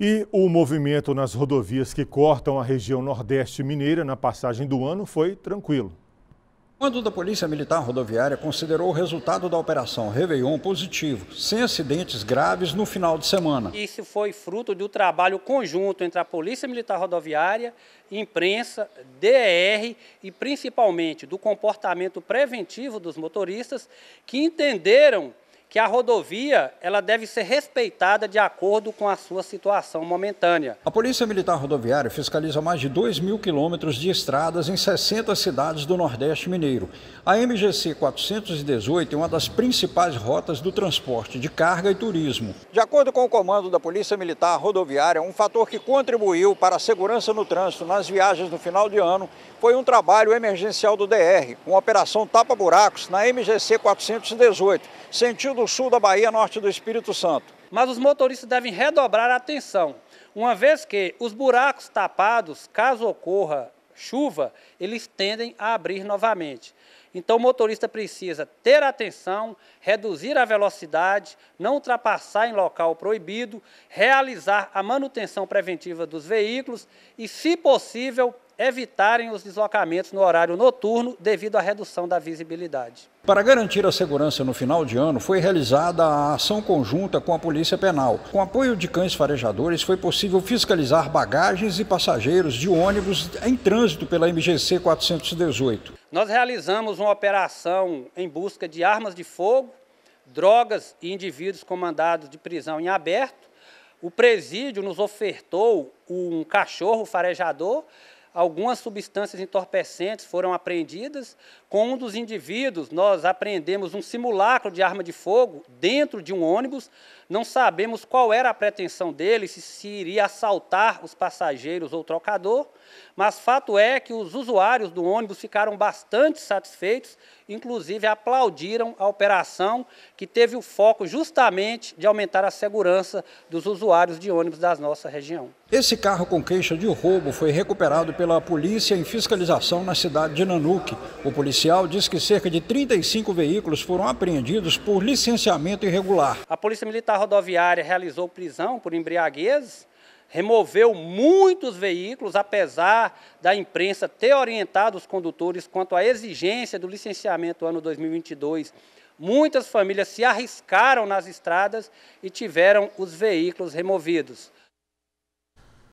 E o movimento nas rodovias que cortam a região Nordeste Mineira na passagem do ano foi tranquilo. Quando da Polícia Militar Rodoviária considerou o resultado da Operação Réveillon positivo, sem acidentes graves no final de semana. Isso foi fruto do trabalho conjunto entre a Polícia Militar Rodoviária, imprensa, DR e principalmente do comportamento preventivo dos motoristas que entenderam que a rodovia ela deve ser respeitada de acordo com a sua situação momentânea. A Polícia Militar Rodoviária fiscaliza mais de 2 mil quilômetros de estradas em 60 cidades do Nordeste Mineiro. A MGC 418 é uma das principais rotas do transporte de carga e turismo. De acordo com o comando da Polícia Militar Rodoviária, um fator que contribuiu para a segurança no trânsito nas viagens no final de ano foi um trabalho emergencial do DR, uma operação tapa-buracos na MGC 418, sentido do sul da Bahia, norte do Espírito Santo. Mas os motoristas devem redobrar a atenção, uma vez que os buracos tapados, caso ocorra chuva, eles tendem a abrir novamente. Então o motorista precisa ter atenção, reduzir a velocidade, não ultrapassar em local proibido, realizar a manutenção preventiva dos veículos e, se possível, evitarem os deslocamentos no horário noturno devido à redução da visibilidade. Para garantir a segurança no final de ano, foi realizada a ação conjunta com a Polícia Penal. Com apoio de cães farejadores, foi possível fiscalizar bagagens e passageiros de ônibus em trânsito pela MGC 418. Nós realizamos uma operação em busca de armas de fogo, drogas e indivíduos comandados de prisão em aberto. O presídio nos ofertou um cachorro farejador algumas substâncias entorpecentes foram apreendidas. Com um dos indivíduos, nós apreendemos um simulacro de arma de fogo dentro de um ônibus. Não sabemos qual era a pretensão dele, se, se iria assaltar os passageiros ou o trocador, mas fato é que os usuários do ônibus ficaram bastante satisfeitos, inclusive aplaudiram a operação, que teve o foco justamente de aumentar a segurança dos usuários de ônibus da nossa região. Esse carro com queixa de roubo foi recuperado pela pela polícia em fiscalização na cidade de Nanuque. O policial diz que cerca de 35 veículos foram apreendidos por licenciamento irregular. A Polícia Militar Rodoviária realizou prisão por embriaguez, removeu muitos veículos, apesar da imprensa ter orientado os condutores quanto à exigência do licenciamento ano 2022. Muitas famílias se arriscaram nas estradas e tiveram os veículos removidos.